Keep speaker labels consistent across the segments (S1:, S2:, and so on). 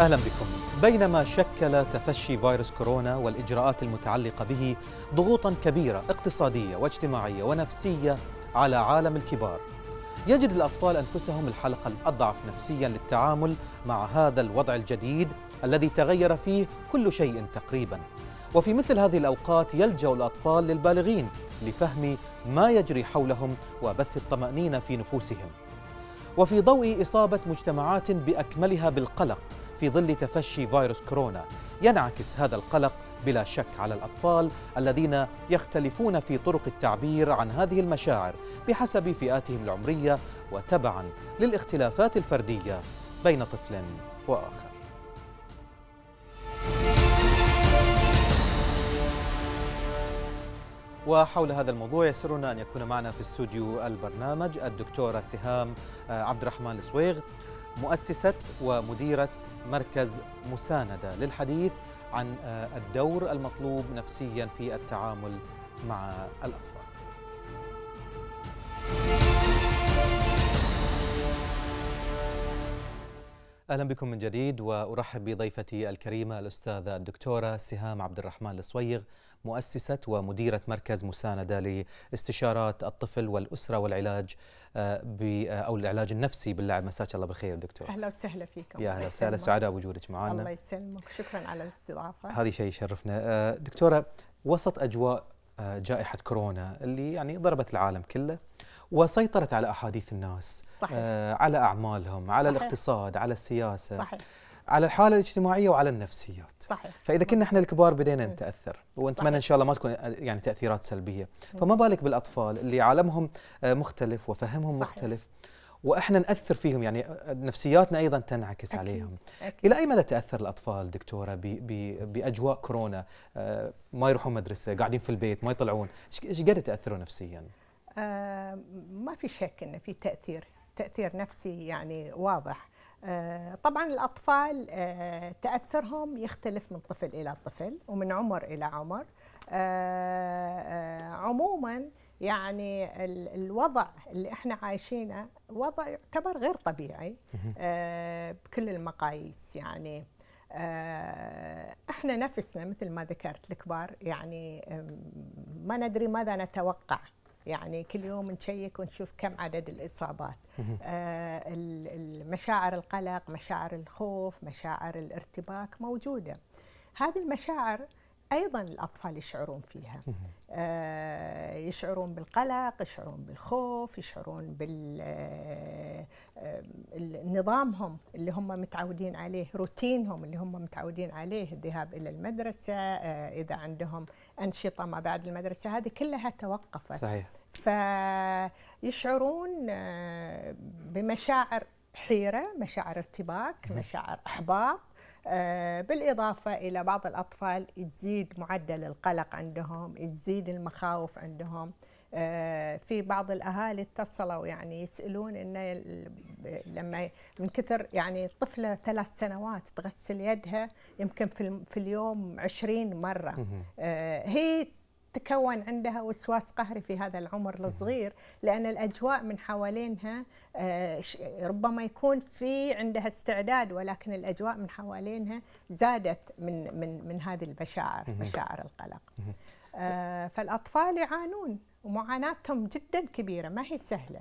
S1: أهلا بكم بينما شكل تفشي فيروس كورونا والإجراءات المتعلقة به ضغوطا كبيرة اقتصادية واجتماعية ونفسية على عالم الكبار يجد الأطفال أنفسهم الحلقة الأضعف نفسيا للتعامل مع هذا الوضع الجديد الذي تغير فيه كل شيء تقريبا وفي مثل هذه الأوقات يلجأ الأطفال للبالغين لفهم ما يجري حولهم وبث الطمأنينة في نفوسهم وفي ضوء إصابة مجتمعات بأكملها بالقلق في ظل تفشي فيروس كورونا ينعكس هذا القلق بلا شك على الأطفال الذين يختلفون في طرق التعبير عن هذه المشاعر بحسب فئاتهم العمرية وتبعا للاختلافات الفردية بين طفل وآخر وحول هذا الموضوع يسرنا أن يكون معنا في استوديو البرنامج الدكتورة سهام آه، عبد الرحمن السويغ مؤسسة ومديرة مركز مساندة للحديث عن آه، الدور المطلوب نفسيا في التعامل مع الأطفال اهلا بكم من جديد وارحب بضيفتي الكريمه الاستاذه الدكتوره سهام عبد الرحمن الصويغ مؤسسة ومديرة مركز مساندة لاستشارات الطفل والأسرة والعلاج آه، آه، أو العلاج النفسي باللعب مساك الله بالخير دكتور
S2: أهلا وسهلا فيكم يا أهلا وسهلا سعداء
S1: بوجودك معنا الله
S2: يسلمك شكرا على الاستضافة هذه
S1: شيء يشرفنا آه، دكتورة وسط أجواء جائحة كورونا اللي يعني ضربت العالم كله وسيطرت على أحاديث الناس صحيح. على أعمالهم على صحيح. الاقتصاد على السياسة صحيح. على الحاله الاجتماعيه وعلى النفسيات صحيح فاذا كنا احنا الكبار بدينا نتاثر ونتمنى ان شاء الله ما تكون يعني تاثيرات سلبيه فما بالك بالاطفال اللي عالمهم آه، مختلف وفهمهم صحيح. مختلف واحنا ناثر فيهم يعني آه، نفسياتنا ايضا تنعكس أكيد. عليهم أكيد. الى اي مدى تاثر الاطفال دكتوره ب ب باجواء كورونا آه، ما يروحون مدرسه قاعدين في البيت ما يطلعون ايش قد تاثروا نفسيا
S2: آه ما في شك انه في تاثير تاثير نفسي يعني واضح آه، طبعا الأطفال آه، تأثرهم يختلف من طفل إلى طفل ومن عمر إلى عمر آه، عموما يعني الوضع اللي احنا عايشينه وضع يعتبر غير طبيعي بكل المقاييس يعني احنا نفسنا مثل ما ذكرت الكبار يعني ما ندري ماذا نتوقع يعني كل يوم نشيك ونشوف كم عدد الإصابات آه مشاعر القلق مشاعر الخوف مشاعر الارتباك موجودة هذه المشاعر ايضا الاطفال يشعرون فيها آه يشعرون بالقلق يشعرون بالخوف يشعرون بالنظامهم آه اللي هم متعودين عليه روتينهم اللي هم متعودين عليه الذهاب الى المدرسه آه اذا عندهم انشطه ما بعد المدرسه هذه كلها توقفت صحيح فيشعرون آه، بمشاعر حيره مشاعر ارتباك مشاعر احباط آه، بالإضافة إلى بعض الأطفال تزيد معدل القلق عندهم تزيد المخاوف عندهم آه، في بعض الاهالي اتصلوا يعني يسالون انه لما من كثر يعني طفله ثلاث سنوات تغسل يدها يمكن في اليوم 20 مره آه، هي تكون عندها وسواس قهري في هذا العمر الصغير لان الاجواء من حوالينها آه، ربما يكون في عندها استعداد ولكن الاجواء من حوالينها زادت من من من هذه المشاعر مشاعر القلق آه، فالاطفال يعانون ومعاناتهم جدا كبيره ما هي سهله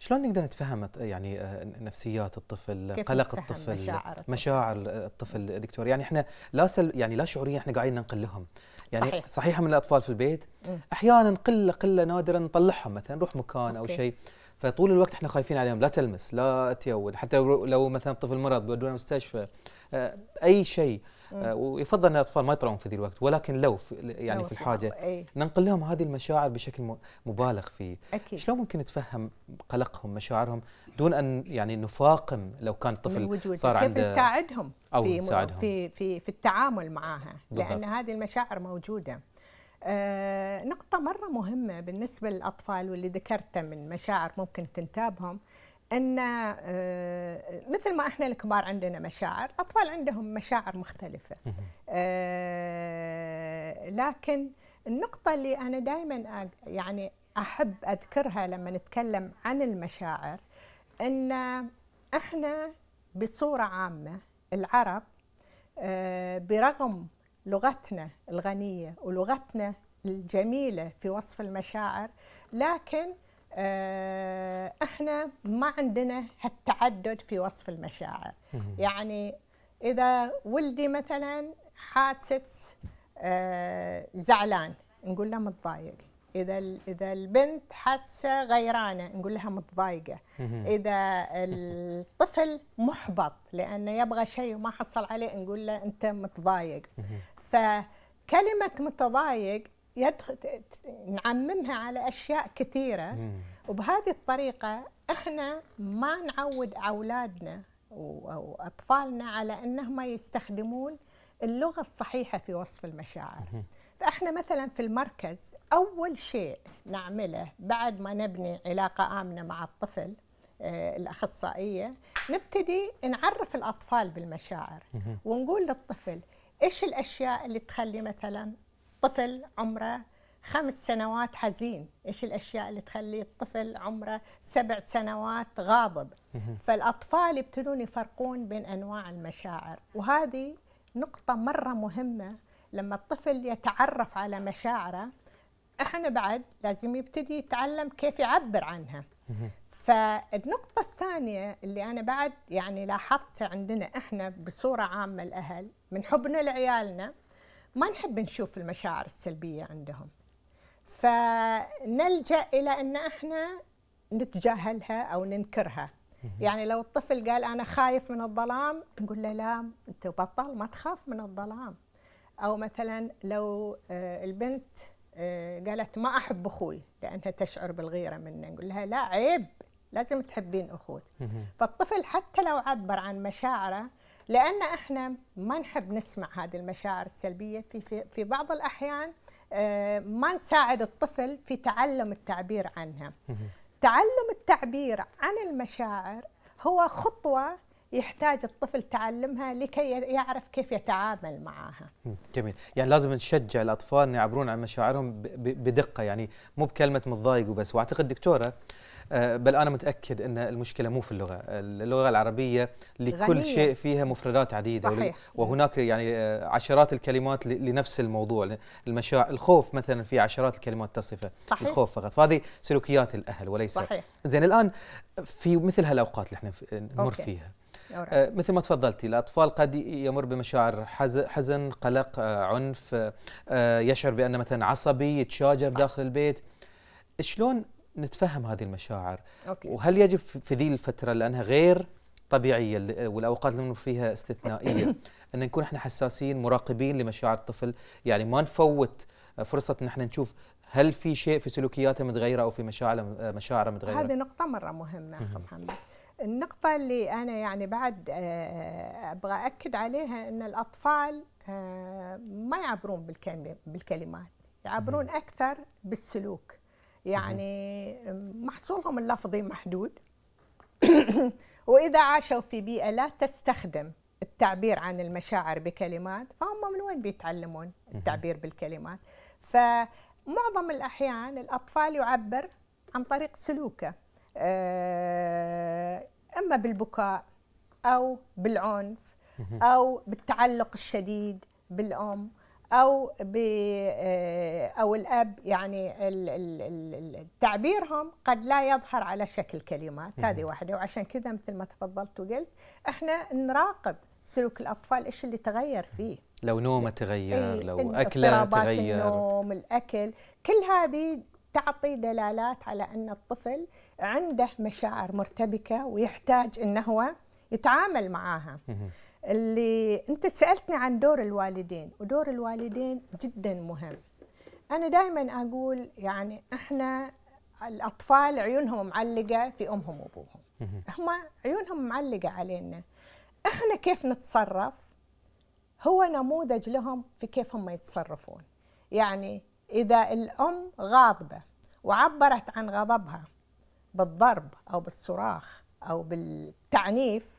S1: شلون نقدر نتفهم يعني آه، نفسيات الطفل قلق الطفل مشاعر, مشاعر الطفل دكتور يعني احنا لا سل يعني لا شعوريا احنا قاعدين ننقل لهم يعني صحيح, صحيح من الاطفال في البيت احيانا قله قله نادرا نطلعهم مثلا نروح مكان او شيء فطول الوقت احنا خايفين عليهم لا تلمس لا تيود حتى لو مثلا طفل مرض بودونه مستشفى آه، اي شيء آه، ويفضل ان الاطفال ما يطلعون في ذي الوقت ولكن لو في يعني لو في الحاجه ننقل لهم هذه المشاعر بشكل مبالغ فيه أكيد. شلون ممكن نتفهم قلقهم مشاعرهم دون ان يعني نفاقم لو كان الطفل صار كيف عنده كيف نساعدهم
S2: أو في, نساعدهم. في في في التعامل معها بالضبط. لان هذه المشاعر موجوده آه نقطة مرة مهمة بالنسبة للأطفال واللي ذكرتها من مشاعر ممكن تنتابهم ان آه، مثل ما احنا الكبار عندنا مشاعر الاطفال عندهم مشاعر مختلفه آه، لكن النقطه اللي انا دائما يعني احب اذكرها لما نتكلم عن المشاعر ان احنا بصوره عامه العرب آه، برغم لغتنا الغنيه ولغتنا الجميله في وصف المشاعر لكن آه، احنا ما عندنا هالتعدد في وصف المشاعر يعني اذا ولدي مثلا حاسس آه، زعلان نقول له متضايق اذا اذا البنت حاسه غيرانه نقول لها متضايقه اذا الطفل محبط لانه يبغى شيء وما حصل عليه نقول له انت متضايق فكلمه متضايق يدخل نعممها على اشياء كثيره وبهذه الطريقه احنا ما نعود اولادنا واطفالنا على انهم يستخدمون اللغه الصحيحه في وصف المشاعر فاحنا مثلا في المركز اول شيء نعمله بعد ما نبني علاقه امنه مع الطفل آه، الاخصائيه نبتدي نعرف الاطفال بالمشاعر ونقول للطفل ايش الاشياء اللي تخلي مثلا طفل عمره خمس سنوات حزين ايش الاشياء اللي تخلي الطفل عمره سبع سنوات غاضب فالاطفال يبتدون يفرقون بين انواع المشاعر وهذه نقطه مره مهمه لما الطفل يتعرف على مشاعره احنا بعد لازم يبتدي يتعلم كيف يعبر عنها فالنقطة الثانية اللي أنا بعد يعني لاحظتها عندنا إحنا بصورة عامة الأهل من حبنا لعيالنا ما نحب نشوف المشاعر السلبية عندهم فنلجأ إلى أن احنا نتجاهلها أو ننكرها يعني لو الطفل قال أنا خايف من الظلام نقول له لا أنت بطل ما تخاف من الظلام أو مثلا لو آه، البنت آه، قالت ما أحب أخوي لأنها تشعر بالغيرة منه نقول لها لا عيب لازم تحبين أخوك فالطفل حتى لو عبر عن مشاعره لان احنا ما نحب نسمع هذه المشاعر السلبيه في في, في بعض الاحيان آه، ما نساعد الطفل في تعلم التعبير عنها تعلم التعبير عن المشاعر هو خطوه يحتاج الطفل تعلمها لكي يعرف كيف يتعامل معها
S1: جميل يعني لازم نشجع الاطفال يعبرون عن مشاعرهم بدقه يعني مو بكلمه متضايق وبس واعتقد دكتوره آه، بل انا متاكد ان المشكله مو في اللغه، اللغه العربيه لكل غنية. شيء فيها مفردات عديده صحيح. وهناك يعني آه، عشرات الكلمات لنفس الموضوع المشاعر الخوف مثلا في عشرات الكلمات تصفه صحيح. الخوف فقط، فهذه سلوكيات الاهل وليس صحيح زين الان في مثل هالاوقات اللي احنا نمر فيها آه، مثل ما تفضلتي الاطفال قد يمر بمشاعر حزن قلق عنف يشعر بان مثلا عصبي يتشاجر داخل البيت شلون نتفهم هذه المشاعر أوكي. وهل يجب في ذي الفترة لأنها غير طبيعية والأوقات اللي فيها استثنائية أن نكون احنا حساسين مراقبين لمشاعر الطفل يعني ما نفوت فرصة أن احنا نشوف هل في شيء في سلوكياته متغيرة أو في مشاعره مشاعره متغيرة هذه
S2: نقطة مرة مهمة أخ محمد النقطة اللي أنا يعني بعد آه، آه، أبغى أكد عليها أن الأطفال آه، ما يعبرون بالكلمات يعبرون أكثر بالسلوك يعني محصولهم اللفظي محدود واذا عاشوا في بيئه لا تستخدم التعبير عن المشاعر بكلمات فهم من وين بيتعلمون التعبير بالكلمات فمعظم الاحيان الاطفال يعبر عن طريق سلوكه أه، اما بالبكاء او بالعنف او بالتعلق الشديد بالام او ب آه، او الاب يعني تعبيرهم قد لا يظهر على شكل كلمات هذه واحده وعشان كذا مثل ما تفضلت وقلت احنا نراقب سلوك الاطفال ايش اللي تغير فيه
S1: لو نومه تغير إيه، لو اكله تغير النوم
S2: الاكل كل هذه تعطي دلالات على ان الطفل عنده مشاعر مرتبكه ويحتاج انه هو يتعامل معاها اللي انت سالتني عن دور الوالدين ودور الوالدين جدا مهم انا دائما اقول يعني احنا الاطفال عيونهم معلقه في امهم وابوهم هم عيونهم معلقه علينا احنا كيف نتصرف هو نموذج لهم في كيف هم يتصرفون يعني اذا الام غاضبه وعبرت عن غضبها بالضرب او بالصراخ او بالتعنيف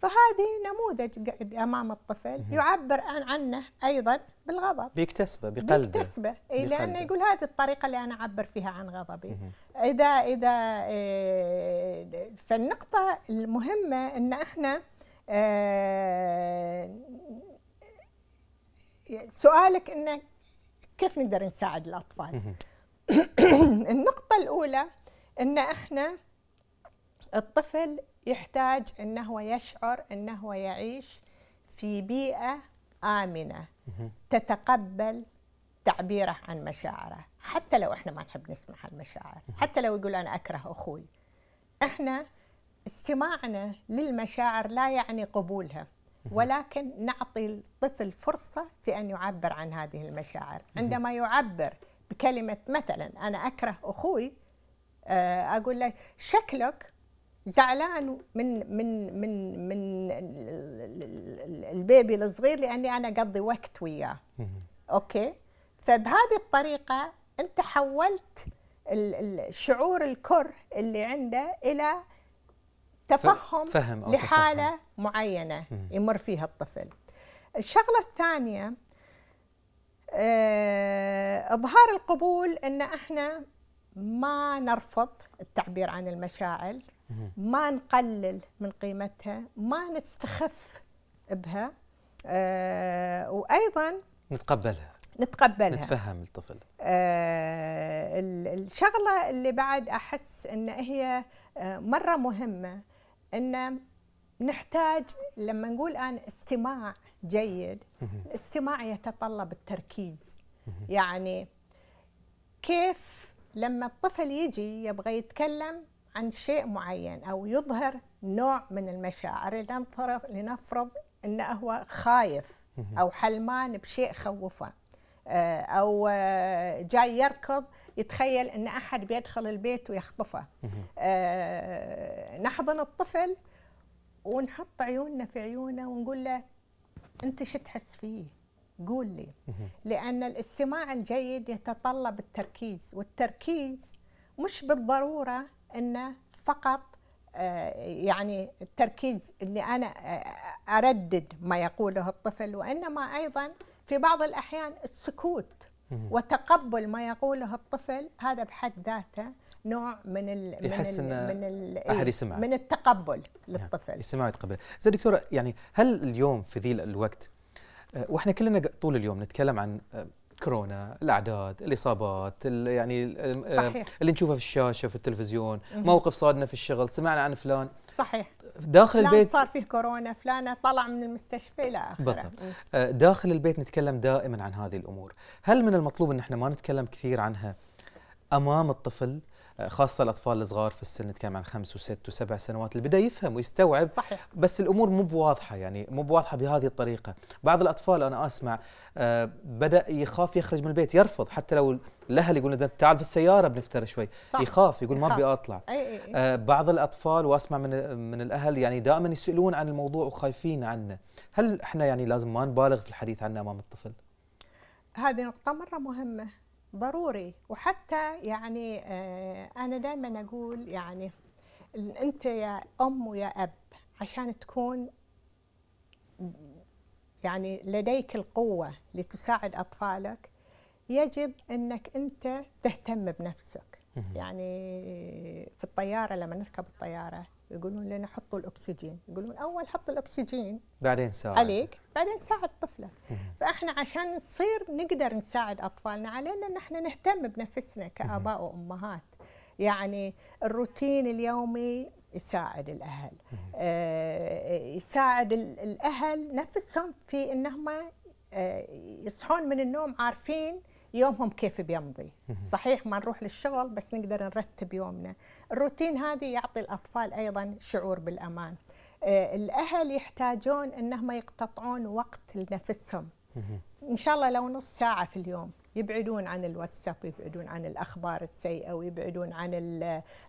S2: فهذه نموذج امام الطفل يعبر عنه ايضا بالغضب
S1: بيكتسبه بقلبه بيكتسبه إيه، بقلبه. لانه
S2: يقول هذه الطريقه اللي انا اعبر فيها عن غضبي اذا اذا إيه، فالنقطه المهمه ان احنا إيه، سؤالك انه كيف نقدر نساعد الاطفال النقطه الاولى ان احنا الطفل يحتاج أنه هو يشعر أنه هو يعيش في بيئة آمنة تتقبل تعبيره عن مشاعره حتى لو احنا ما نحب نسمع هالمشاعر حتى لو يقول أنا أكره أخوي احنا استماعنا للمشاعر لا يعني قبولها ولكن نعطي الطفل فرصة في أن يعبر عن هذه المشاعر عندما يعبر بكلمة مثلا أنا أكره أخوي آه، أقول له شكلك زعلان من من من من البيبي الصغير لاني انا اقضي وقت وياه اوكي فبهذه الطريقه انت حولت الشعور الكره اللي عنده الى تفهم فهم لحاله تفهم. معينه يمر فيها الطفل الشغله الثانيه آه، اظهار القبول ان احنا ما نرفض التعبير عن المشاعر ما نقلل من قيمتها ما نستخف بها آه وايضا نتقبلها نتقبلها نتفهم الطفل آه الشغله اللي بعد احس ان هي آه، مره مهمه ان نحتاج لما نقول ان استماع جيد الاستماع يتطلب التركيز يعني كيف لما الطفل يجي يبغى يتكلم عن شيء معين أو يظهر نوع من المشاعر لنفرض, لنفرض أنه هو خايف أو حلمان بشيء خوفه آه، أو آه، جاي يركض يتخيل أن أحد بيدخل البيت ويخطفه آه، نحضن الطفل ونحط عيوننا في عيونه ونقول له أنت شو تحس فيه قول لي لأن الاستماع الجيد يتطلب التركيز والتركيز مش بالضرورة انه فقط آه، يعني التركيز اني انا آه، اردد ما يقوله الطفل وانما ايضا في بعض الاحيان السكوت وتقبل ما يقوله الطفل هذا بحد ذاته نوع من الـ يحس من الـ من الـ احد إيه، يسمع من التقبل
S1: نعم، للطفل يعني يسمع ويتقبل زي دكتوره يعني هل اليوم في ذي الوقت آه، واحنا كلنا طول اليوم نتكلم عن كورونا الاعداد الاصابات يعني صحيح. اللي نشوفها في الشاشه في التلفزيون مم. موقف صادنا في الشغل سمعنا عن فلان صحيح داخل فلان البيت صار
S2: فيه كورونا فلانة طلع من المستشفى الى اخره
S1: آه، داخل البيت نتكلم دائما عن هذه الامور هل من المطلوب ان احنا ما نتكلم كثير عنها امام الطفل خاصة الأطفال الصغار في السن نتكلم عن خمس وست وسبع سنوات اللي بدأ يفهم ويستوعب صحيح. بس الأمور مو بواضحة يعني مو بواضحة بهذه الطريقة بعض الأطفال أنا أسمع آه، بدأ يخاف يخرج من البيت يرفض حتى لو الاهل يقول إذا تعال في السياره بنفتر شوي صح. يخاف يقول ما ابي اطلع أي أي أي. آه، بعض الاطفال واسمع من من الاهل يعني دائما يسالون عن الموضوع وخايفين عنه هل احنا يعني لازم ما نبالغ في الحديث عنه امام الطفل
S2: هذه نقطه مره مهمه ضروري وحتى يعني آه، انا دائما اقول يعني انت يا ام ويا اب عشان تكون يعني لديك القوه لتساعد اطفالك يجب انك انت تهتم بنفسك يعني في الطياره لما نركب الطياره يقولون لنا حطوا الاكسجين يقولون اول حط الاكسجين
S1: بعدين ساعد عليك
S2: بعدين ساعد طفلك فاحنا عشان نصير نقدر نساعد اطفالنا علينا ان احنا نهتم بنفسنا كاباء وامهات يعني الروتين اليومي يساعد الاهل آه يساعد الاهل نفسهم في انهم آه، يصحون من النوم عارفين يومهم كيف بيمضي صحيح ما نروح للشغل بس نقدر نرتب يومنا الروتين هذه يعطي الأطفال أيضا شعور بالأمان آه، الأهل يحتاجون أنهم يقتطعون وقت لنفسهم إن شاء الله لو نص ساعة في اليوم يبعدون عن الواتساب ويبعدون عن الأخبار السيئة ويبعدون عن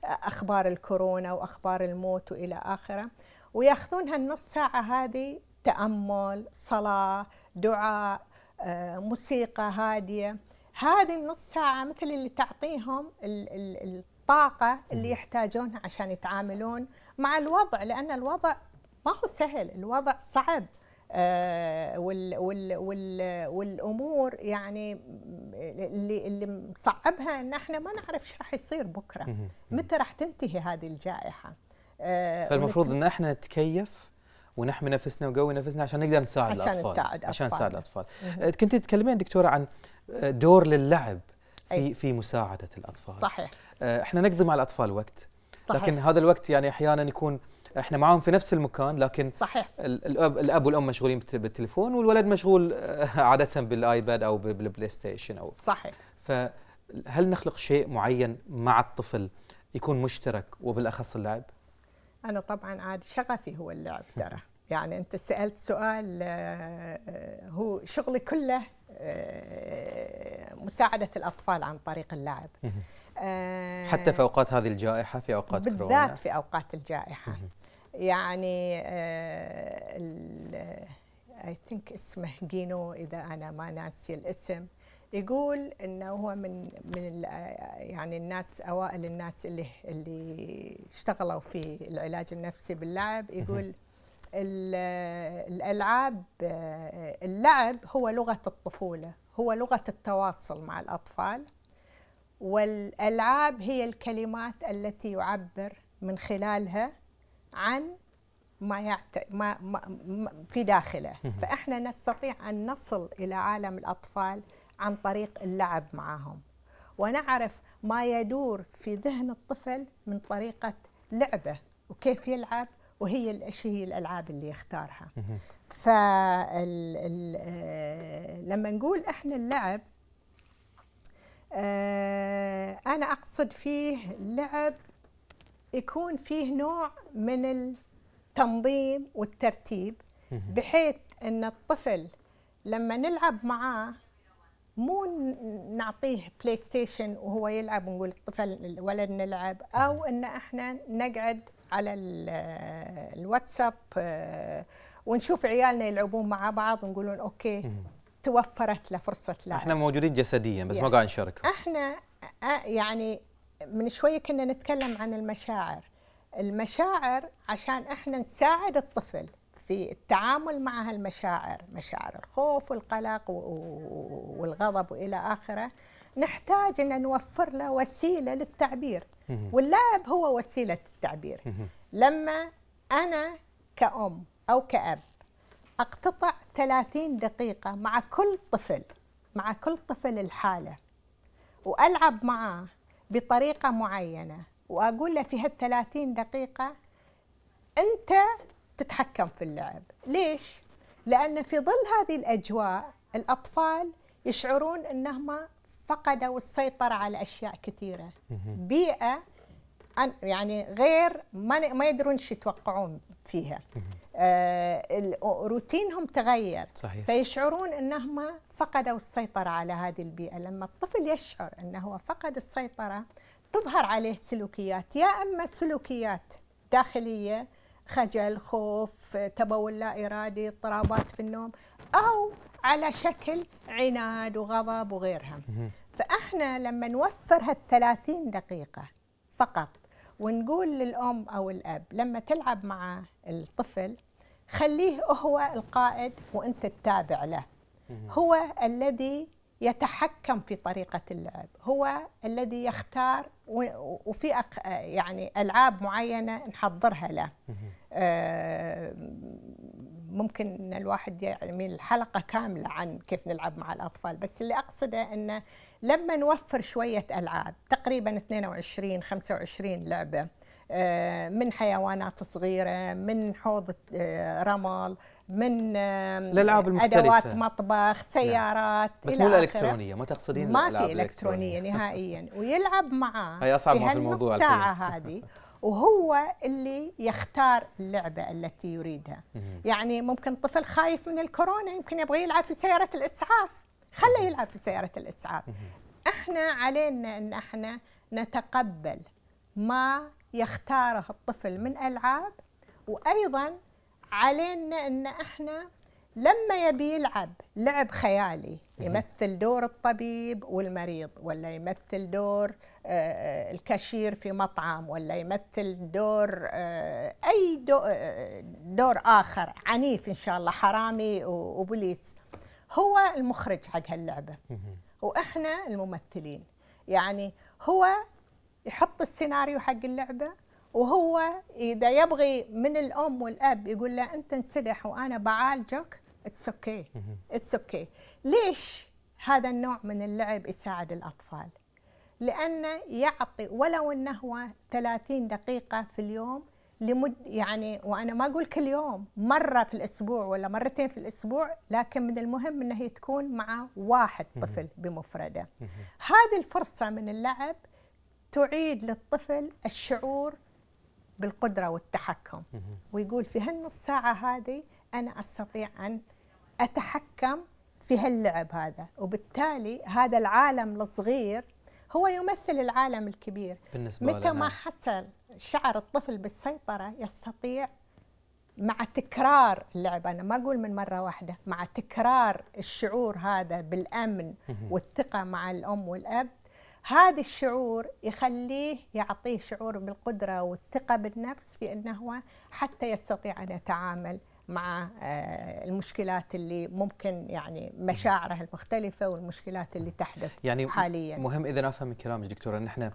S2: أخبار الكورونا وأخبار الموت وإلى آخره وياخذون هالنص ساعة هذه تأمل صلاة دعاء آه، موسيقى هادية هذه النص ساعة مثل اللي تعطيهم الطاقة اللي يحتاجونها عشان يتعاملون مع الوضع لأن الوضع ما هو سهل الوضع صعب آه، وال وال وال والامور يعني اللي اللي مصعبها ان احنا ما نعرف ايش راح يصير بكره متى راح تنتهي هذه الجائحه آه، فالمفروض ان
S1: احنا نتكيف ونحمي نفسنا ونقوي نفسنا عشان نقدر نساعد عشان الاطفال نساعد عشان نساعد الاطفال أه، كنت تتكلمين دكتوره عن أه، دور للعب في أي. في مساعده الاطفال صحيح أه، احنا نقضي مع الاطفال وقت صحيح. لكن هذا الوقت يعني احيانا يكون احنا معاهم في نفس المكان لكن صحيح الاب الاب والام مشغولين بالتليفون والولد مشغول عاده بالايباد او بالبلاي ستيشن او صحيح فهل نخلق شيء معين مع الطفل يكون مشترك وبالاخص اللعب؟
S2: انا طبعا عاد شغفي هو اللعب ترى يعني انت سالت سؤال آه، آه، هو شغلي كله آه، مساعده الاطفال عن طريق اللعب حتى في
S1: اوقات هذه الجائحه في اوقات بالذات كورونا. في اوقات الجائحه
S2: يعني اي ثينك اسمه جينو اذا انا ما ناسي الاسم يقول انه هو من من يعني الناس اوائل الناس اللي اللي اشتغلوا في العلاج النفسي باللعب يقول الالعاب اللعب هو لغه الطفوله هو لغه التواصل مع الاطفال والالعاب هي الكلمات التي يعبر من خلالها عن ما, يعت... ما... ما... في داخله فاحنا نستطيع ان نصل الى عالم الاطفال عن طريق اللعب معهم ونعرف ما يدور في ذهن الطفل من طريقة لعبه وكيف يلعب وهي ايش هي الالعاب اللي يختارها فلما آه، لما نقول احنا اللعب آه، انا اقصد فيه لعب يكون فيه نوع من التنظيم والترتيب بحيث ان الطفل لما نلعب معاه مو نعطيه بلاي ستيشن وهو يلعب ونقول الطفل الولد نلعب او ان احنا نقعد على الواتساب آه، ونشوف عيالنا يلعبون مع بعض ونقولون اوكي توفرت له فرصه لعب احنا
S1: موجودين جسديا بس يعني ما قاعد نشارك
S2: احنا آه، يعني من شويه كنا نتكلم عن المشاعر المشاعر عشان احنا نساعد الطفل في التعامل مع هالمشاعر مشاعر الخوف والقلق والغضب والى اخره نحتاج ان نوفر له وسيله للتعبير واللاعب هو وسيله التعبير لما انا كأم او كأب اقتطع 30 دقيقه مع كل طفل مع كل طفل الحاله والعب معاه بطريقه معينه واقول له في هال 30 دقيقه انت تتحكم في اللعب ليش؟ لأن في ظل هذه الأجواء الأطفال يشعرون أنهم فقدوا السيطرة على أشياء كثيرة بيئة يعني غير ما ما يدرون شو يتوقعون فيها آه روتينهم تغير صحيح. فيشعرون انهم فقدوا السيطره على هذه البيئه لما الطفل يشعر انه هو فقد السيطره تظهر عليه سلوكيات يا اما سلوكيات داخليه خجل خوف تبول لا إرادي اضطرابات في النوم أو على شكل عناد وغضب وغيرها فإحنا لما نوفر هالثلاثين دقيقة فقط ونقول للأم أو الأب لما تلعب مع الطفل خليه هو القائد وأنت تتابع له هو الذي يتحكم في طريقة اللعب هو الذي يختار وفي أق... يعني العاب معينه نحضرها له آه، ممكن ان الواحد يعمل يعني حلقه كامله عن كيف نلعب مع الاطفال بس اللي اقصده انه لما نوفر شويه العاب تقريبا 22 25 لعبه آه، من حيوانات صغيره من حوض آه، رمل من الالعاب المختلفه ادوات مطبخ نعم. سيارات نعم. بس مو الالكترونيه
S1: ما تقصدين ما في الكترونيه
S2: نهائيا ويلعب معاه هي اصعب في, في الموضوع الساعه هذه وهو اللي يختار اللعبه التي يريدها يعني ممكن طفل خايف من الكورونا يمكن يبغى يلعب في سياره الاسعاف خله يلعب في سياره الاسعاف احنا علينا ان احنا نتقبل ما يختاره الطفل من العاب وايضا علينا ان احنا لما يبي يلعب لعب خيالي يمثل دور الطبيب والمريض ولا يمثل دور آه، آه، الكاشير في مطعم ولا يمثل دور آه، اي دور اخر عنيف ان شاء الله حرامي وبوليس هو المخرج حق هاللعبه واحنا الممثلين يعني هو يحط السيناريو حق اللعبه وهو إذا يبغي من الأم والأب يقول له أنت انسدح وأنا بعالجك اتس اوكي اتس اوكي ليش هذا النوع من اللعب يساعد الأطفال؟ لأنه يعطي ولو أنه هو 30 دقيقة في اليوم لمد يعني وانا ما اقول كل يوم مره في الاسبوع ولا مرتين في الاسبوع لكن من المهم هي تكون مع واحد طفل بمفرده هذه الفرصه من اللعب تعيد للطفل الشعور بالقدرة والتحكم ويقول في هالنص ساعة هذه أنا أستطيع أن أتحكم في هاللعب هذا وبالتالي هذا العالم الصغير هو يمثل العالم الكبير بالنسبة متى لنا. ما حصل شعر الطفل بالسيطرة يستطيع مع تكرار اللعب أنا ما أقول من مرة واحدة مع تكرار الشعور هذا بالأمن والثقة مع الأم والأب هذا الشعور يخليه يعطيه شعور بالقدرة والثقة بالنفس بأنه هو حتى يستطيع أن يتعامل مع آه، المشكلات اللي ممكن يعني مشاعره المختلفة والمشكلات اللي تحدث يعني حاليا مهم
S1: إذا أفهم من كلامك دكتورة نحن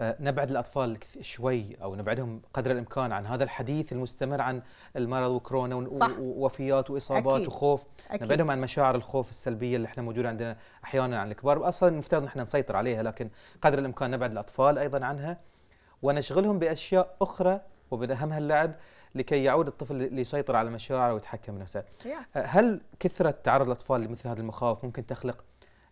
S1: آه، نبعد الأطفال شوي أو نبعدهم قدر الإمكان عن هذا الحديث المستمر عن المرض وكورونا صح. ووفيات وإصابات أكيد. وخوف أكيد. نبعدهم عن مشاعر الخوف السلبية اللي احنا موجودة عندنا أحيانا عن الكبار أصلا المفترض نحن نسيطر عليها لكن قدر الإمكان نبعد الأطفال أيضا عنها ونشغلهم بأشياء أخرى ومن أهمها اللعب لكي يعود الطفل ليسيطر على مشاعره ويتحكم بنفسه آه، هل كثرة تعرض الأطفال لمثل هذه المخاوف ممكن تخلق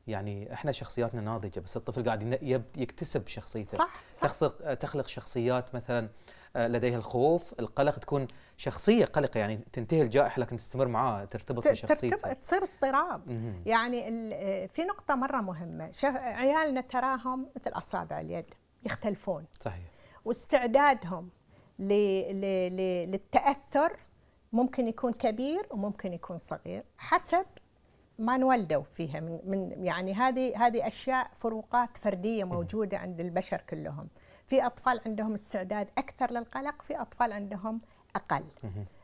S1: يعني احنا شخصياتنا ناضجه بس الطفل قاعد يكتسب شخصيته صح, صح. تخلق تخلق شخصيات مثلا آه، لديها الخوف القلق تكون شخصيه قلقه يعني تنتهي الجائحه لكن تستمر معاه ترتبط بشخصيته
S2: تصير اضطراب يعني آه، في نقطه مره مهمه عيالنا تراهم مثل اصابع اليد يختلفون صحيح واستعدادهم للتاثر ممكن يكون كبير وممكن يكون صغير حسب ما نولدوا فيها من من يعني هذه هذه اشياء فروقات فرديه موجوده عند البشر كلهم في اطفال عندهم استعداد اكثر للقلق في اطفال عندهم اقل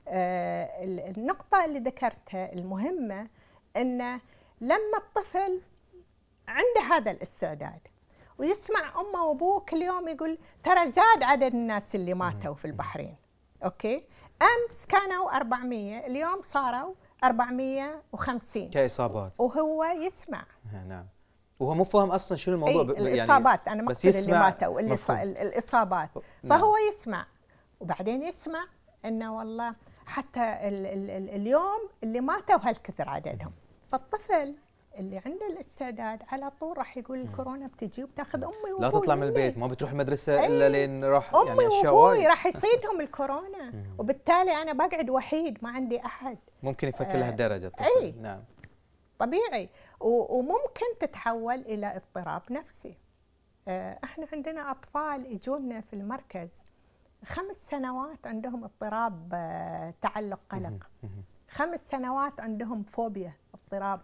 S2: آه النقطه اللي ذكرتها المهمه انه لما الطفل عنده هذا الاستعداد ويسمع امه وابوه كل يوم يقول ترى زاد عدد الناس اللي ماتوا في البحرين اوكي امس كانوا 400 اليوم صاروا 450
S1: كاصابات
S2: وهو يسمع
S1: آه، نعم وهو مو فاهم اصلا شنو الموضوع إيه، يعني الاصابات انا يسمع اللي ماتوا
S2: الاصابات نعم. فهو يسمع وبعدين يسمع انه والله حتى الـ الـ اليوم اللي ماتوا هالكثر عددهم فالطفل اللي عنده الاستعداد على طول راح يقول الكورونا بتجي وبتاخذ امي وابوي
S1: لا تطلع من البيت ما بتروح المدرسه إيه. الا لين راح امي يعني وابوي راح
S2: يصيدهم الكورونا وبالتالي انا بقعد وحيد ما عندي احد
S1: ممكن يفكر لها آه، درجة الطفل أي نعم
S2: طبيعي وممكن تتحول إلى اضطراب نفسي آه، احنا عندنا أطفال يجونا في المركز خمس سنوات عندهم اضطراب آه، تعلق قلق خمس سنوات عندهم فوبيا اضطراب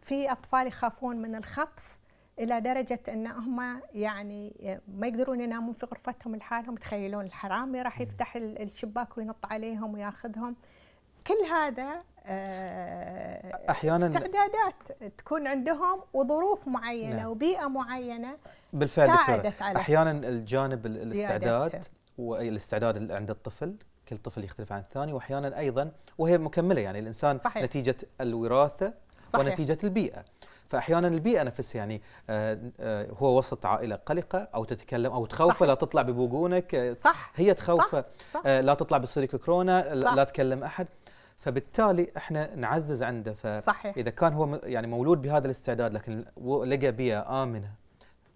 S2: في أطفال يخافون من الخطف الى درجه ان هم يعني ما يقدرون ينامون في غرفتهم لحالهم تخيلون الحرامي راح يفتح الشباك وينط عليهم وياخذهم كل هذا آه، احيانا استعدادات تكون عندهم وظروف معينه نعم. وبيئه معينه
S1: بالفعل ساعدت على احيانا الجانب الاستعداد الاستعداد اللي عند الطفل كل طفل يختلف عن الثاني واحيانا ايضا وهي مكمله يعني الانسان صحيح. نتيجه الوراثه صحيح. ونتيجه البيئه فاحيانا البيئه نفسها يعني آه، آه، هو وسط عائله قلقه او تتكلم او تخوفه لا تطلع ببوقونك صح هي تخوفه صح. صح. لا تطلع بصيرك كورونا لا تكلم احد فبالتالي احنا نعزز عنده صحيح اذا كان هو يعني مولود بهذا الاستعداد لكن لقى بيئه امنه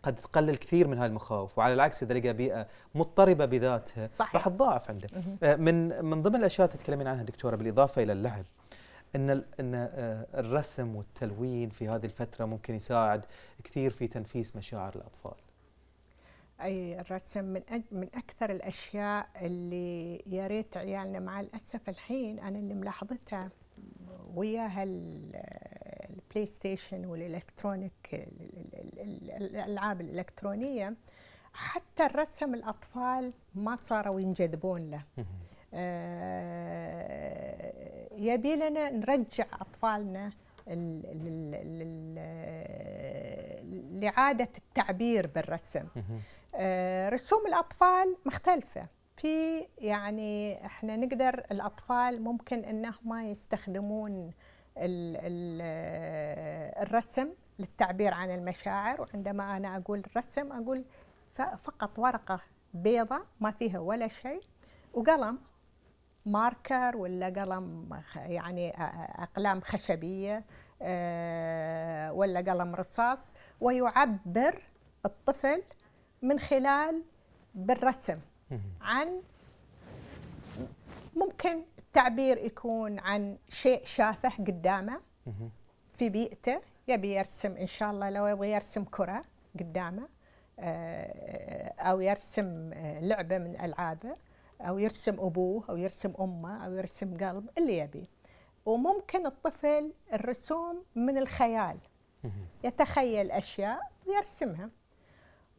S1: قد تقلل كثير من هاي المخاوف وعلى العكس اذا لقى بيئه مضطربه بذاتها صحيح. راح تضاعف عنده آه، من من ضمن الاشياء اللي تتكلمين عنها دكتوره بالاضافه الى اللعب ان ان آه، الرسم والتلوين في هذه الفتره ممكن يساعد كثير في تنفيس مشاعر الاطفال
S2: اي الرسم من أج... من اكثر الاشياء اللي يا ريت عيالنا مع الاسف الحين انا اللي ملاحظتها وياها البلاي ستيشن والالكترونيك الالعاب الالكترونيه حتى الرسم الاطفال ما صاروا ينجذبون له آه يبي لنا نرجع اطفالنا لعاده التعبير بالرسم آه، رسوم الأطفال مختلفة في يعني احنا نقدر الأطفال ممكن أنهم يستخدمون آه، الرسم للتعبير عن المشاعر وعندما أنا أقول رسم أقول فقط ورقة بيضة ما فيها ولا شيء وقلم ماركر ولا قلم يعني أقلام خشبية آه، ولا قلم رصاص ويعبر الطفل من خلال بالرسم عن ممكن التعبير يكون عن شيء شافه قدامه في بيئته يبي يرسم ان شاء الله لو يبغى يرسم كره قدامه آه، او يرسم آه، لعبه من العابه او يرسم ابوه او يرسم امه او يرسم قلب اللي يبي وممكن الطفل الرسوم من الخيال يتخيل اشياء ويرسمها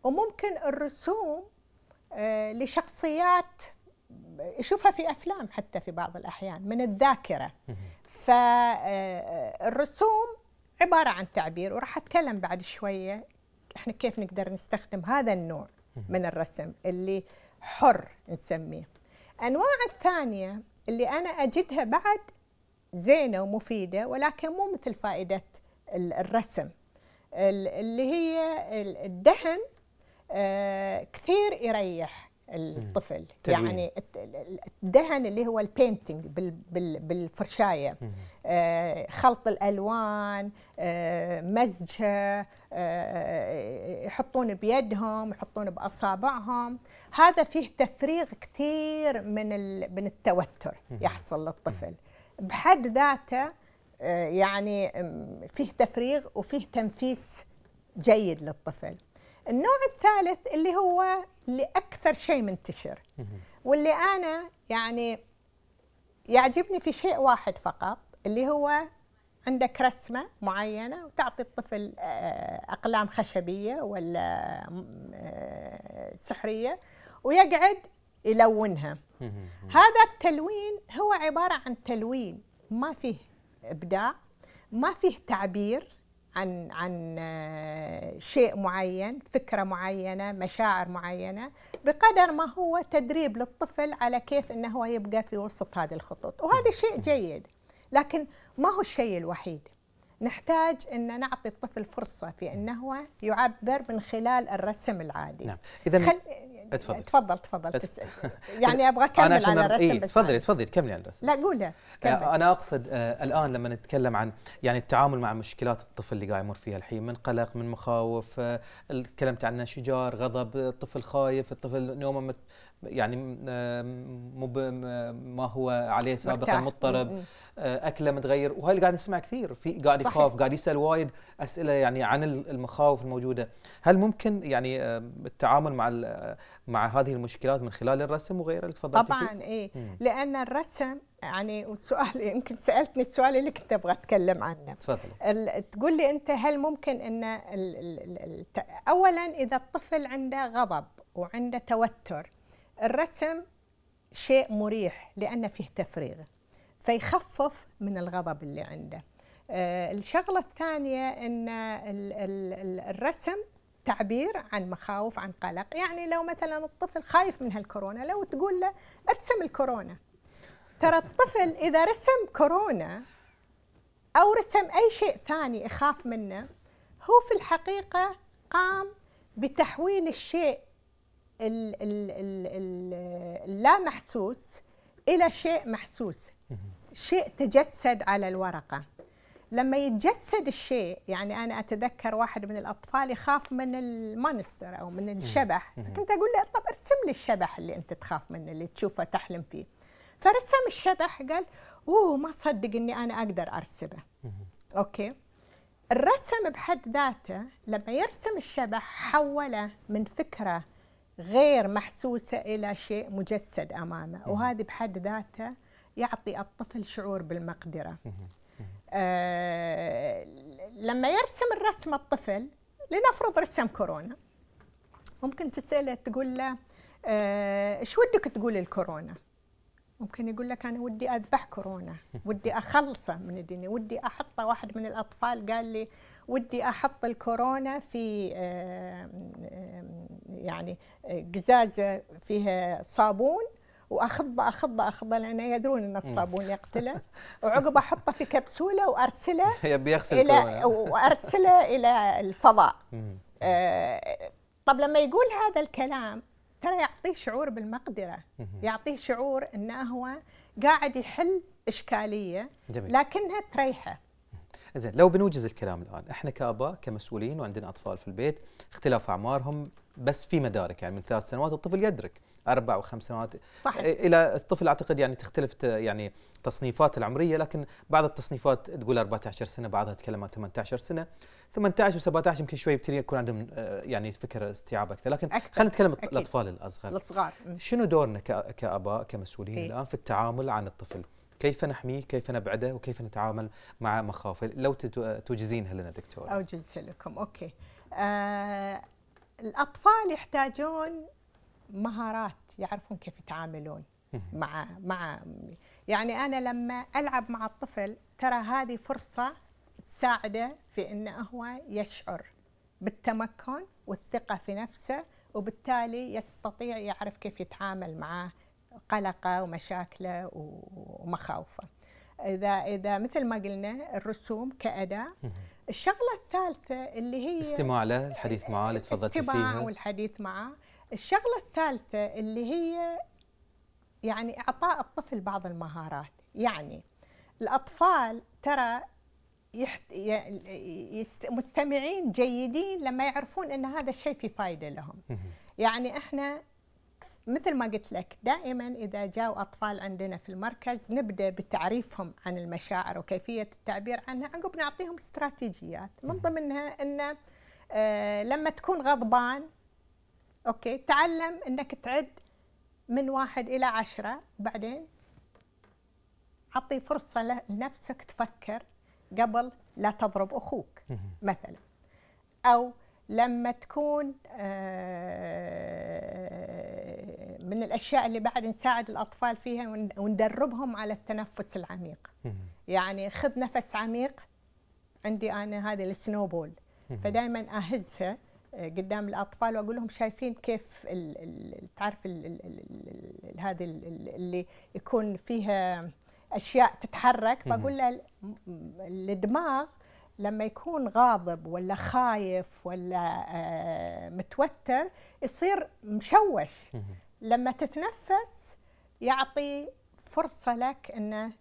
S2: وممكن الرسوم آه، لشخصيات يشوفها في افلام حتى في بعض الاحيان من الذاكره فالرسوم آه، عباره عن تعبير وراح اتكلم بعد شويه احنا كيف نقدر نستخدم هذا النوع من الرسم اللي حر نسميه انواع الثانيه اللي انا اجدها بعد زينه ومفيده ولكن مو مثل فائده الرسم اللي هي الدهن آه، كثير يريح الطفل يعني الدهن اللي هو البينتنج بالفرشايه آه، خلط الالوان آه، مزجه مزجها يحطون بيدهم يحطون باصابعهم هذا فيه تفريغ كثير من من التوتر يحصل للطفل بحد ذاته يعني فيه تفريغ وفيه تنفيس جيد للطفل النوع الثالث اللي هو اللي أكثر شيء منتشر واللي أنا يعني يعجبني في شيء واحد فقط اللي هو عندك رسمة معينة وتعطي الطفل آه، أقلام خشبية ولا آه، سحرية ويقعد يلونها هذا التلوين هو عبارة عن تلوين ما فيه إبداع ما فيه تعبير عن عن آه، شيء معين فكره معينه مشاعر معينه بقدر ما هو تدريب للطفل على كيف انه هو يبقى في وسط هذه الخطوط وهذا شيء جيد لكن ما هو الشيء الوحيد نحتاج ان نعطي الطفل فرصه في انه هو يعبر من خلال الرسم العادي نعم.
S3: اذا خل... تفضل تفضل
S2: تفضل تسال يعني ابغى اكمل أنا على الرسم إيه؟ تفضلي
S1: تفضلي كملي على الرسم لا
S2: قولي آه،
S1: انا اقصد آه الان لما نتكلم عن يعني التعامل مع مشكلات الطفل اللي قاعد يمر فيها الحين من قلق من مخاوف آه تكلمت عن انشجار غضب الطفل خايف الطفل نومه مت يعني آه، مو ما هو عليه سابقا مضطرب آه، اكله متغير وهي اللي قاعد نسمع كثير في قاعد يخاف قاعد يسال وايد اسئله يعني عن المخاوف الموجوده هل ممكن يعني التعامل مع مع هذه المشكلات من خلال الرسم وغيره تفضلتي طبعا
S2: اي لان الرسم يعني والسؤال يمكن سالتني السؤال اللي كنت ابغى اتكلم عنه تفضلي تقول لي انت هل ممكن ان الـ الـ الـ اولا اذا الطفل عنده غضب وعنده توتر الرسم شيء مريح لان فيه تفريغ فيخفف من الغضب اللي عنده آه، الشغله الثانيه ان الرسم تعبير عن مخاوف عن قلق يعني لو مثلا الطفل خايف من هالكورونا لو تقول له ارسم الكورونا ترى الطفل إذا رسم كورونا أو رسم أي شيء ثاني يخاف منه هو في الحقيقة قام بتحويل الشيء اللا محسوس إلى شيء محسوس شيء تجسد على الورقة لما يتجسد الشيء يعني انا اتذكر واحد من الاطفال يخاف من المانستر او من الشبح كنت اقول له طب ارسم لي الشبح اللي انت تخاف منه اللي تشوفه تحلم فيه فرسم الشبح قال اوه ما صدق اني انا اقدر ارسمه اوكي الرسم بحد ذاته لما يرسم الشبح حوله من فكره غير محسوسه الى شيء مجسد امامه وهذه بحد ذاته يعطي الطفل شعور بالمقدره آه، لما يرسم الرسم الطفل لنفرض رسم كورونا ممكن تسأله تقول له آه، ايش ودك تقول الكورونا ممكن يقول لك انا ودي اذبح كورونا ودي اخلصه من الدنيا ودي احطه واحد من الاطفال قال لي ودي احط الكورونا في آه، يعني قزازه فيها صابون واخضه اخضه اخضه لانه يدرون ان الصابون يقتله وعقب احطه في كبسوله وارسله يبي يغسل وارسله الى الفضاء آه طب لما يقول هذا الكلام ترى يعطيه شعور بالمقدره يعطيه شعور انه هو قاعد يحل اشكاليه جميل. لكنها تريحه
S1: زين لو بنوجز الكلام الان احنا كاباء كمسؤولين وعندنا اطفال في البيت اختلاف اعمارهم بس في مدارك يعني من ثلاث سنوات الطفل يدرك اربع وخمس سنوات صحيح. الى الطفل اعتقد يعني تختلف يعني تصنيفات العمريه لكن بعض التصنيفات تقول 14 سنه بعضها تتكلم عن 18 سنه 18 و17 يمكن شوي يبتدي يكون عندهم آه، يعني فكر استيعاب اكثر لكن خلينا نتكلم الاطفال الاصغر الصغار شنو دورنا كاباء كمسؤولين إيه؟ الان في التعامل عن الطفل كيف نحميه كيف نبعده وكيف نتعامل مع مخاوفه لو توجزينها لنا دكتور
S2: اوجز لكم اوكي آه الاطفال يحتاجون مهارات يعرفون كيف يتعاملون مع مع يعني انا لما العب مع الطفل ترى هذه فرصه تساعده في انه هو يشعر بالتمكن والثقه في نفسه وبالتالي يستطيع يعرف كيف يتعامل مع قلقه ومشاكله ومخاوفه. اذا اذا مثل ما قلنا الرسوم كاداه الشغله الثالثه اللي هي استماع
S1: له الحديث معاه اللي تفضلتي فيها استماع
S2: والحديث معاه الشغله الثالثه اللي هي يعني اعطاء الطفل بعض المهارات يعني الاطفال ترى يحت... مستمعين جيدين لما يعرفون ان هذا الشيء في فائده لهم يعني احنا مثل ما قلت لك دائما اذا جاءوا اطفال عندنا في المركز نبدا بتعريفهم عن المشاعر وكيفيه التعبير عنها عقب نعطيهم استراتيجيات من ضمنها انه آه، لما تكون غضبان اوكي تعلم انك تعد من واحد الى عشره بعدين اعطي فرصه لنفسك تفكر قبل لا تضرب اخوك مثلا او لما تكون آه، من الاشياء اللي بعد نساعد الاطفال فيها وندربهم على التنفس العميق يعني خذ نفس عميق عندي انا هذه السنوبول فدائما اهزها قدام الاطفال واقول لهم شايفين كيف تعرف هذا اللي يكون فيها اشياء تتحرك فاقول له الدماغ لما يكون غاضب ولا خايف ولا آه، متوتر يصير مشوش لما تتنفس يعطي فرصه لك ان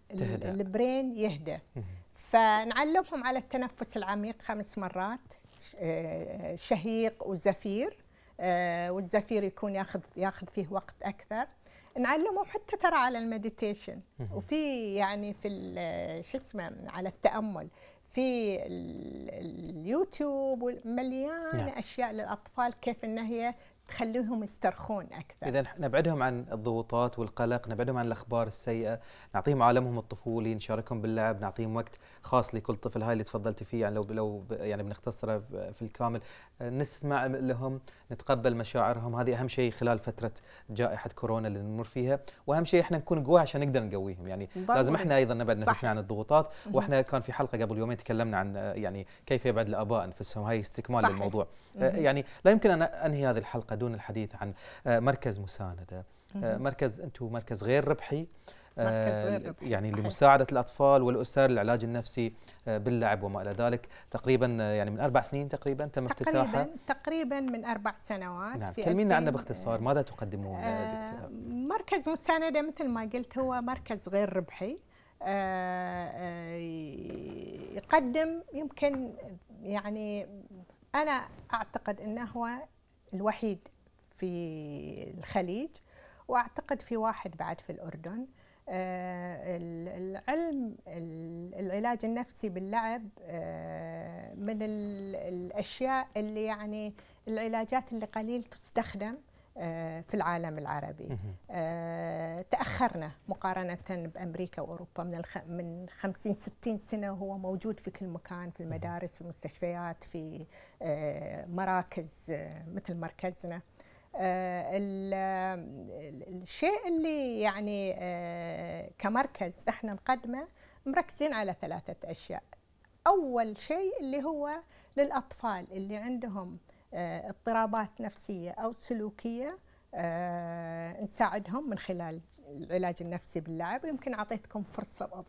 S2: البرين يهدى فنعلمهم على التنفس العميق خمس مرات شهيق وزفير آه، والزفير يكون ياخذ ياخذ فيه وقت اكثر نعلمه حتى ترى على المديتيشن وفي يعني في شو اسمه على التامل في اليوتيوب مليانه نعم. اشياء للاطفال كيف ان هي تخليهم يسترخون اكثر
S1: اذا نبعدهم عن الضغوطات والقلق نبعدهم عن الاخبار السيئه نعطيهم عالمهم الطفولي نشاركهم باللعب نعطيهم وقت خاص لكل طفل هاي اللي تفضلتي فيه يعني لو لو يعني بنختصره في الكامل نسمع لهم نتقبل مشاعرهم هذه اهم شيء خلال فتره جائحه كورونا اللي نمر فيها واهم شيء احنا نكون قوي عشان نقدر نقويهم يعني ضروري. لازم احنا ايضا نبعد نفسنا عن الضغوطات واحنا كان في حلقه قبل يومين تكلمنا عن يعني كيف يبعد الاباء انفسهم هاي استكمال صحيح. للموضوع يعني لا يمكن ان انهي هذه الحلقه دون الحديث عن آه، مركز مساندة آه، مركز أنتم آه، مركز غير ربحي يعني لمساعدة الأطفال والأسر العلاج النفسي باللعب وما إلى ذلك تقريبا يعني من أربع سنين تقريبا تم افتتاحها تقريبا
S2: تقريبا من أربع سنوات نعم كلمينا عنه
S1: باختصار ماذا تقدمون آه
S2: دكتور؟ مركز مساندة مثل ما قلت هو مركز غير ربحي يقدم يمكن يعني أنا أعتقد أنه هو الوحيد في الخليج واعتقد في واحد بعد في الاردن آه، العلم العلاج النفسي باللعب آه، من الاشياء اللي يعني العلاجات اللي قليل تستخدم آه، في العالم العربي آه، تأخرنا مقارنة بأمريكا وأوروبا من من 50 60 سنة هو موجود في كل مكان في المدارس في المستشفيات في آه، مراكز مثل مركزنا الشيء اللي يعني كمركز احنا نقدمه مركزين على ثلاثة أشياء أول شيء اللي هو للأطفال اللي عندهم آه، اضطرابات نفسيه او سلوكيه آه، نساعدهم من خلال العلاج النفسي باللعب يمكن اعطيتكم فرصه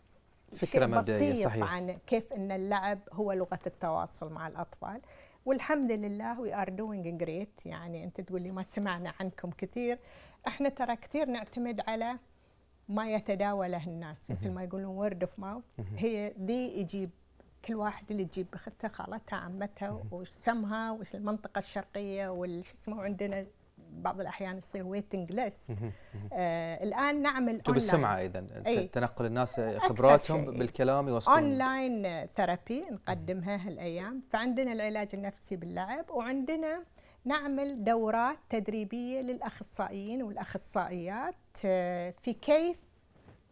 S2: فكره مبدئيه صحيح عن كيف ان اللعب هو لغه التواصل مع الاطفال والحمد لله وي ار doing جريت يعني انت تقول لي ما سمعنا عنكم كثير احنا ترى كثير نعتمد على ما يتداوله الناس مثل ما يقولون وورد اوف ماوث هي دي يجيب كل واحد اللي تجيب اخته خالتها عمتها وسمها والمنطقه الشرقيه وش اسمه عندنا بعض الاحيان يصير ويتنج ليست آه الان نعمل اونلاين بالسمعه
S1: اذا تنقل الناس خبراتهم بالكلام يوصلون
S2: اونلاين ثيرابي نقدمها هالايام فعندنا العلاج النفسي باللعب وعندنا نعمل دورات تدريبيه للاخصائيين والاخصائيات آه، في كيف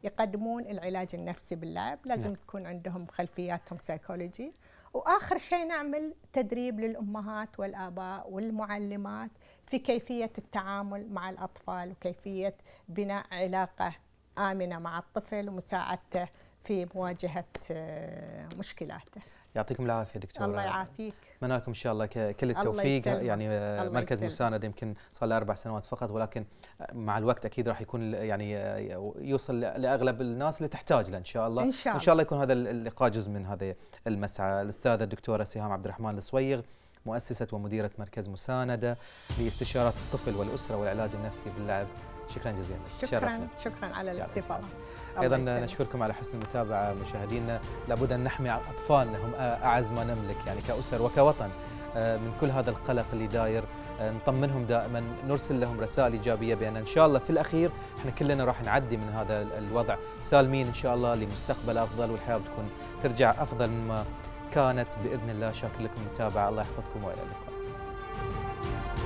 S2: يقدمون العلاج النفسي باللعب لازم نعم. تكون عندهم خلفياتهم سيكولوجي واخر شيء نعمل تدريب للامهات والاباء والمعلمات في كيفيه التعامل مع الاطفال وكيفيه بناء علاقه امنه مع الطفل ومساعدته في مواجهه آه، مشكلاته.
S1: يعطيكم العافيه دكتوره الله يعافيك. اتمنى لكم ان شاء الله كل التوفيق الله يعني آه، الله مركز يسلم. مساند يمكن صار له اربع سنوات فقط ولكن آه، مع الوقت اكيد راح يكون يعني آه، يوصل لاغلب الناس اللي تحتاج له ان شاء الله ان شاء الله, إن شاء الله يكون هذا اللقاء جزء من هذا المسعى الاستاذه الدكتوره سهام عبد الرحمن الصويغ مؤسسه ومديره مركز مسانده لاستشارات الطفل والاسره والعلاج النفسي باللعب شكرا جزيلا شكرا
S2: شكرا على الاستضافه ايضا
S1: نشكركم على حسن المتابعه مشاهدينا لابد ان نحمي اطفالنا هم اعز ما نملك يعني كاسر وكوطن آه، من كل هذا القلق اللي داير آه، نطمنهم دائما نرسل لهم رسائل ايجابيه بان ان شاء الله في الاخير احنا كلنا راح نعدي من هذا الوضع سالمين ان شاء الله لمستقبل افضل والحياه بتكون ترجع افضل مما كانت باذن الله شاكر لكم المتابعه الله يحفظكم والى اللقاء